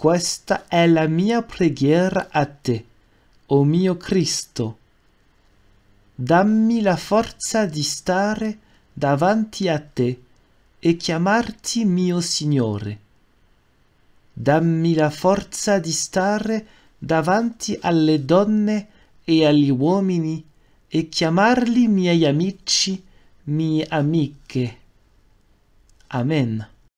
Questa è la mia preghiera a te, o oh mio Cristo. Dammi la forza di stare davanti a te e chiamarti mio Signore. Dammi la forza di stare davanti alle donne e agli uomini e chiamarli miei amici, mie amiche. Amen.